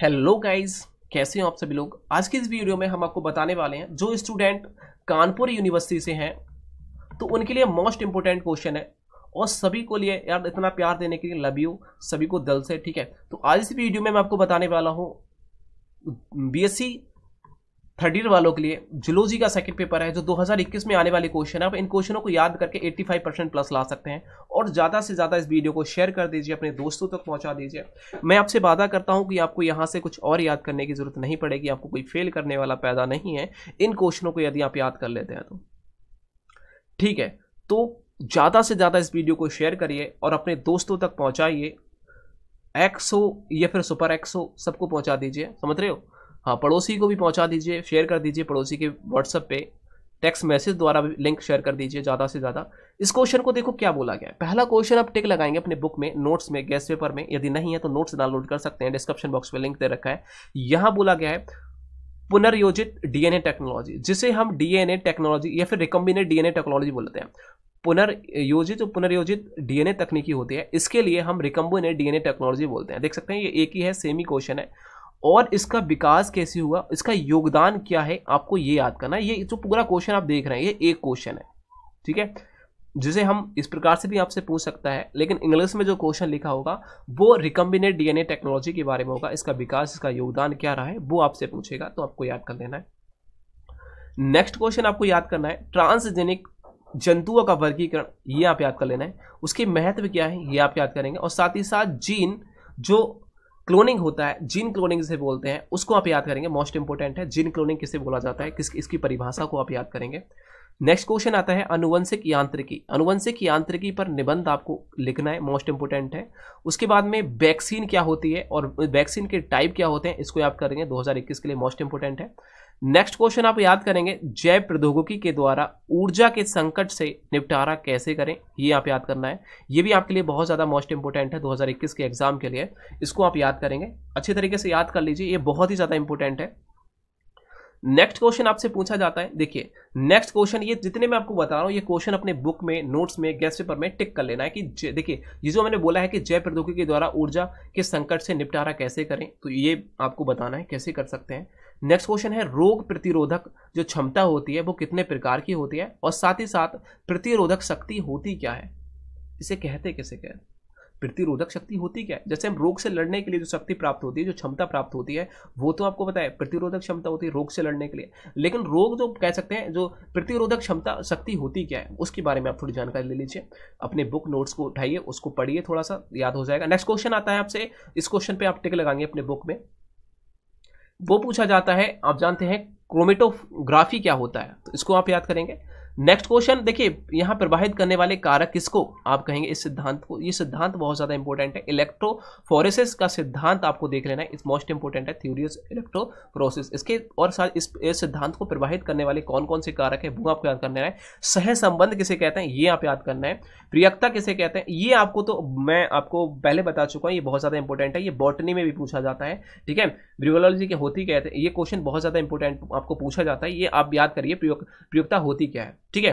hello guys कैसे हैं आप सभी लोग आज की इस वीडियो में हम आपको बताने वाले हैं जो स्टूडेंट कानपुर यूनिवर्सिटी से हैं तो उनके लिए मोस्ट इंपॉर्टेंट क्वेश्चन है और सभी को लिए यार इतना प्यार देने के लिए लव यू सभी को दल से ठीक है तो आज इस वीडियो में मैं आपको बताने वाला हूँ बी थर्ड ईयर वालों के लिए जुलोजी का सेकंड पेपर है जो 2021 में आने वाले क्वेश्चन है आप इन क्वेश्चनों को याद करके 85 परसेंट प्लस ला सकते हैं और ज़्यादा से ज़्यादा इस वीडियो को शेयर कर दीजिए अपने दोस्तों तक पहुंचा दीजिए मैं आपसे वादा करता हूं कि आपको यहां से कुछ और याद करने की ज़रूरत नहीं पड़ेगी आपको कोई फेल करने वाला पैदा नहीं है इन क्वेश्चनों को यदि आप याद कर लेते हैं तो ठीक है तो ज़्यादा से ज़्यादा इस वीडियो को शेयर करिए और अपने दोस्तों तक पहुँचाइए एक्सो या फिर सुपर एक्सो सबको पहुँचा दीजिए समझ रहे हो हाँ पड़ोसी को भी पहुंचा दीजिए शेयर कर दीजिए पड़ोसी के व्हाट्सएप पे टेक्स्ट मैसेज द्वारा भी लिंक शेयर कर दीजिए ज़्यादा से ज़्यादा इस क्वेश्चन को देखो क्या बोला गया पहला क्वेश्चन आप टिक लगाएंगे अपने बुक में नोट्स में गैस पेपर में यदि नहीं है तो नोट्स डाउनलोड कर सकते हैं डिस्क्रिप्शन बॉक्स में लिंक दे रखा है यहाँ बोला गया है पुनर्योजित डीएनए टेक्नोलॉजी जिसे हम डीएनए टेक्नोलॉजी या फिर रिकम्बिनेट डीएनए टेक्नोलॉजी बोलते हैं पुनर्योजित और पुनर्योजित डीएनए तकनीकी होती है इसके लिए हम रिकम्बिनेट डीएनए टेक्नोलॉजी बोलते हैं देख सकते हैं ये एक ही है सेम ही क्वेश्चन है और इसका विकास कैसे हुआ इसका योगदान क्या है आपको ये याद करना ये जो पूरा क्वेश्चन आप देख रहे हैं ये एक क्वेश्चन है ठीक है जिसे हम इस प्रकार से भी आपसे पूछ सकता है लेकिन इंग्लिश में जो क्वेश्चन लिखा होगा वो रिकम्बिनेट डीएनए टेक्नोलॉजी के बारे में होगा इसका विकास इसका योगदान क्या रहा है वो आपसे पूछेगा तो आपको याद कर लेना है नेक्स्ट क्वेश्चन आपको याद करना है ट्रांसजेनिक जंतुओं का वर्गीकरण ये आप याद कर लेना है उसके महत्व क्या है ये आप याद करेंगे और साथ ही साथ जीन जो क्लोनिंग होता है जिन क्लोनिंग से बोलते हैं उसको आप याद करेंगे मोस्ट इंपॉर्टेंट है जिन क्लोनिंग किसे बोला जाता है किस इसकी परिभाषा को आप याद करेंगे नेक्स्ट क्वेश्चन आता है अनुवंशिक यांत्रिकी अनुवंशिक यांत्रिकी पर निबंध आपको लिखना है मोस्ट इंपोर्टेंट है उसके बाद में वैक्सीन क्या होती है और वैक्सीन के टाइप क्या होते हैं इसको याद करेंगे दो के लिए मोस्ट इंपोर्टेंट है नेक्स्ट क्वेश्चन आप याद करेंगे जैव प्रौद्योगिकी के द्वारा ऊर्जा के संकट से निपटारा कैसे करें ये आप याद करना है ये भी आपके लिए बहुत ज़्यादा मोस्ट इंपॉर्टेंट है 2021 के एग्जाम के लिए इसको आप याद करेंगे अच्छे तरीके से याद कर लीजिए ये बहुत ही ज़्यादा इंपॉर्टेंट है नेक्स्ट क्वेश्चन आपसे पूछा जाता है देखिए नेक्स्ट क्वेश्चन ये जितने मैं आपको बता रहा हूँ ये क्वेश्चन अपने बुक में नोट्स में गेस्ट पेपर में टिक कर लेना है कि देखिए ये जो मैंने बोला है कि जैव प्रौद्योगिकी के द्वारा ऊर्जा के संकट से निपटारा कैसे करें तो ये आपको बताना है कैसे कर सकते हैं नेक्स्ट क्वेश्चन है रोग प्रतिरोधक जो क्षमता होती है वो कितने प्रकार की होती है और साथ ही साथ प्रतिरोधक शक्ति होती क्या है इसे कहते कैसे कहते प्रतिरोधक शक्ति होती क्या है जैसे हम रोग से लड़ने के लिए जो शक्ति प्राप्त होती है जो क्षमता प्राप्त होती है वो तो आपको बताए प्रतिरोधक क्षमता होती है रोग से लड़ने के लिए लेकिन रोग जो कह सकते हैं जो प्रतिरोधक क्षमता शक्ति होती क्या है उसके बारे में आप थोड़ी जानकारी ले लीजिए अपने बुक नोट्स को उठाइए उसको पढ़िए थोड़ा सा याद हो जाएगा नेक्स्ट क्वेश्चन आता है आपसे इस क्वेश्चन पर आप टिक लगाएंगे अपने बुक में वो पूछा जाता है आप जानते हैं क्रोमेटोग्राफी क्या होता है तो इसको आप याद करेंगे नेक्स्ट क्वेश्चन देखिए यहाँ प्रवाहित करने वाले कारक किसको आप कहेंगे इस सिद्धांत को ये सिद्धांत बहुत ज़्यादा इंपॉर्टेंट है इलेक्ट्रोफोरेसिस का सिद्धांत आपको देख लेना है इस मोस्ट इंपॉर्टेंट है थ्योरी ऑफ इलेक्ट्रोफोरेसिस इसके और साथ इस, इस सिद्धांत को प्रवाहित करने वाले कौन कौन से कारक है वो आपको याद करना है सह संबंध किसे कहते हैं ये आप याद करना है प्रियक्ता किसे कहते हैं ये आपको तो मैं आपको पहले बता चुका हूँ ये बहुत ज़्यादा इंपॉर्टेंट है ये बॉटनी में भी पूछा जाता है ठीक है ब्रियोलॉजी के होती कहते हैं ये क्वेश्चन बहुत ज़्यादा इंपॉर्टेंट आपको पूछा जाता है ये आप याद करिए प्रियोक्ता होती क्या है ठीक है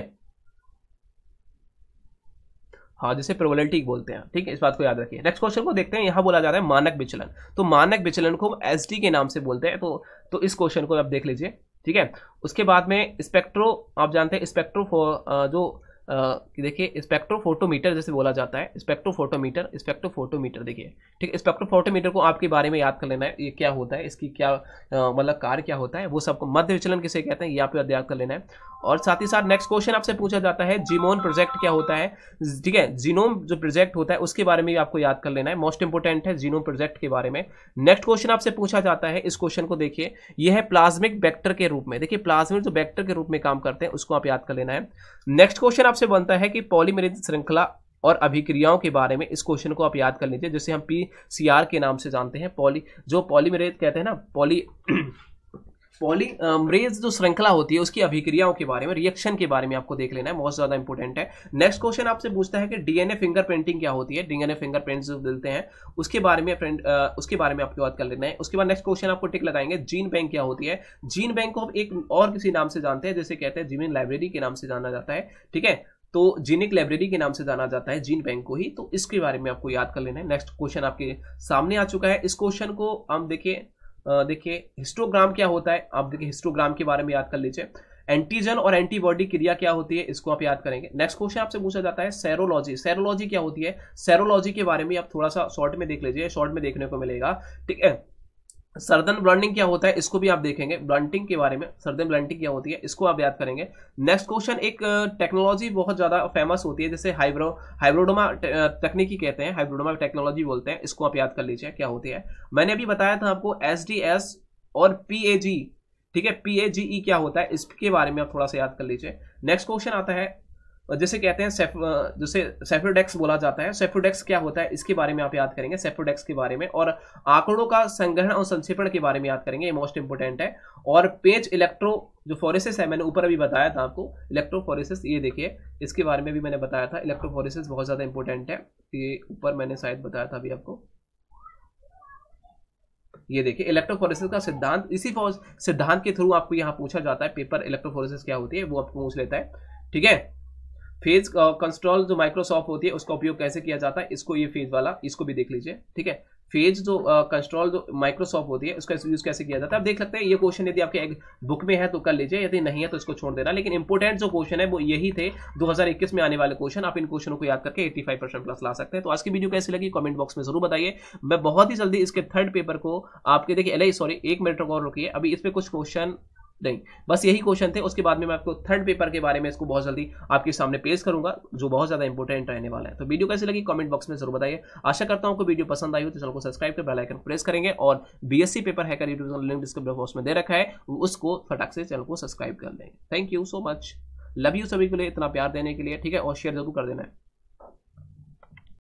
हाँ जिसे प्रोबेबिलिटी बोलते हैं ठीक है इस बात को याद रखिए नेक्स्ट क्वेश्चन को देखते हैं यहां बोला जा रहा है मानक विचलन तो मानक विचलन को हम एस के नाम से बोलते हैं तो तो इस क्वेश्चन को आप देख लीजिए ठीक है उसके बाद में स्पेक्ट्रो आप जानते हैं स्पेक्ट्रो जो देखिए स्पेक्ट्रोफोटोमीटर जैसे बोला जाता है स्पेक्ट्रोफोटोमीटर स्पेक्ट्रोफोटोमीटर देखिए ठीक है स्पेक्ट्रोफोटोमीटर को आपके बारे में याद कर लेना है ये क्या होता है इसकी क्या मतलब कार्य क्या होता है वो सबको मध्य विचलन किसे कहते हैं ये आप याद कर लेना है और साथ ही साथ नेक्स्ट क्वेश्चन आपसे पूछा जाता है जीमोन प्रोजेक्ट क्या होता है ठीक है जीनोम जो प्रोजेक्ट होता है उसके बारे में आपको याद कर लेना है मोस्ट इंपोर्टेंट है जीनोम प्रोजेक्ट के बारे में नेक्स्ट क्वेश्चन आपसे पूछा जाता है इस क्वेश्चन को देखिए यह है प्लाज्मिक बैक्टर के रूप में देखिए प्लाज्मिक जो बैक्टर के रूप में काम करते हैं उसको आप याद कर लेना है नेक्स्ट क्वेश्चन आपसे बनता है कि पॉलीमेरिज श्रृंखला और अभिक्रियाओं के बारे में इस क्वेश्चन को आप याद कर लीजिए जिसे हम पी सी आर के नाम से जानते हैं पॉली जो पॉलीमेरेज कहते हैं ना पॉली पॉलीमरेज जो श्रृंखला होती है उसकी अभिक्रियाओं के बारे में रिएक्शन के बारे में आपको देख लेना है बहुत ज्यादा इंपॉर्टेंट है नेक्स्ट क्वेश्चन आपसे पूछता है कि डीएनए फिंगर प्रिंटिंग क्या होती है डीएनए फिंगर प्रिंट जो मिलते हैं उसके बारे में उसके बारे में आपको बात कर लेना है उसके बाद नेक्स्ट क्वेश्चन आपको टिक लगाएंगे जीन बैंक क्या होती है जीन बैंक को आप एक और किसी नाम से जानते हैं जैसे कहते हैं जीन लाइब्रेरी के नाम से जाना जाता है ठीक है तो जीनिक लाइब्रेरी के नाम से जाना जाता है जीन बैंक को ही तो इसके बारे में आपको याद कर लेना है नेक्स्ट क्वेश्चन आपके सामने आ चुका है इस क्वेश्चन को हम देखिए देखिए हिस्टोग्राम क्या होता है आप देखिए हिस्टोग्राम के बारे में याद कर लीजिए एंटीजन और एंटीबॉडी क्रिया क्या होती है इसको आप याद करेंगे नेक्स्ट क्वेश्चन आपसे पूछा जाता है सेरोलॉजी सेरोलॉजी क्या होती है सेरोलॉजी के बारे में आप थोड़ा सा शॉर्ट में देख लीजिए शॉर्ट में देखने को मिलेगा ठीक है सर्दन ब्लॉन्डिंग क्या होता है इसको भी आप देखेंगे ब्लॉन्टिंग के बारे में सर्दन ब्लॉन्टिंग क्या होती है इसको आप याद करेंगे नेक्स्ट क्वेश्चन एक टेक्नोलॉजी बहुत ज़्यादा फेमस होती है जैसे हाइब्रो हाइब्रोडोमा तकनीकी कहते हैं हाइब्रोडोमा टेक्नोलॉजी बोलते हैं इसको आप याद कर लीजिए क्या होती है मैंने अभी बताया था आपको एस और पी ठीक है पी e क्या होता है इसके बारे में आप थोड़ा सा याद कर लीजिए नेक्स्ट क्वेश्चन आता है जैसे कहते हैं सेफ, जैसे सेफोडेक्स बोला जाता है सेफोडेक्स क्या होता है इसके बारे में आप याद करेंगे सेफोडेक्स के बारे में और आंकड़ों का संग्रहण और संक्षेपण के बारे में याद करेंगे ये मोस्ट इंपोर्टेंट है और पेज इलेक्ट्रो जो फॉरेसिस है मैंने ऊपर अभी बताया था आपको इलेक्ट्रोफोरेसिस ये देखिए इसके बारे में भी मैंने बताया था इलेक्ट्रोफोरेसिस बहुत ज़्यादा इंपॉर्टेंट है ये ऊपर मैंने शायद बताया था अभी आपको ये देखिए इलेक्ट्रोफोरेसिस का सिद्धांत इसी सिद्धांत के थ्रू आपको यहाँ पूछा जाता है पेपर इलेक्ट्रोफोरेसिस क्या होती है वो आपको पूछ लेता है ठीक है फेज कंस्ट्रोल uh, जो माइक्रोसॉफ्ट होती है उसका उपयोग कैसे किया जाता है इसको ये फेज वाला इसको भी देख लीजिए ठीक है फेज जो कंस्ट्रोल uh, जो माइक्रोसॉफ्ट होती है उसका यूज कैसे किया जाता है आप देख सकते हैं ये क्वेश्चन यदि आपके बुक में है तो कर लीजिए यदि नहीं है तो इसको छोड़ देना लेकिन इंपॉर्टेंट जो क्वेश्चन है वो यही थे 2021 में आने वाले क्वेश्चन आप इन क्वेश्चनों को याद करके 85 परसेंट प्लस ला सकते हैं तो आज की वीडियो कैसी लगी कमेंट बॉक्स में जरूर बताइए मैं बहुत ही जल्दी इसके थर्ड पेपर को आपके देखिए एल सॉरी एक मिनट और रुकी अभी इस पर कुछ क्वेश्चन नहीं बस यही क्वेश्चन थे उसके बाद में मैं आपको थर्ड पेपर के बारे में इसको बहुत जल्दी आपके सामने पेश करूंगा जो बहुत ज़्यादा इंपॉर्टेंट रहने वाला है तो वीडियो कैसे लगी कमेंट बॉक्स में जरूर बताइए आशा करता हूं आपको वीडियो पसंद आई हो तो चैनल को सब्सक्राइब कर बेलाइकन प्रेस करेंगे और बीएससी पेपर है यूट्यूब लिंक डिस्क्रिप्शन बॉक्स में दे रखा है उसको फटाक से चैनल को सब्सक्राइब कर लेंगे thank you so much love you सभी के लिए इतना प्यार देने के लिए ठीक है और शेयर जरूर कर देना है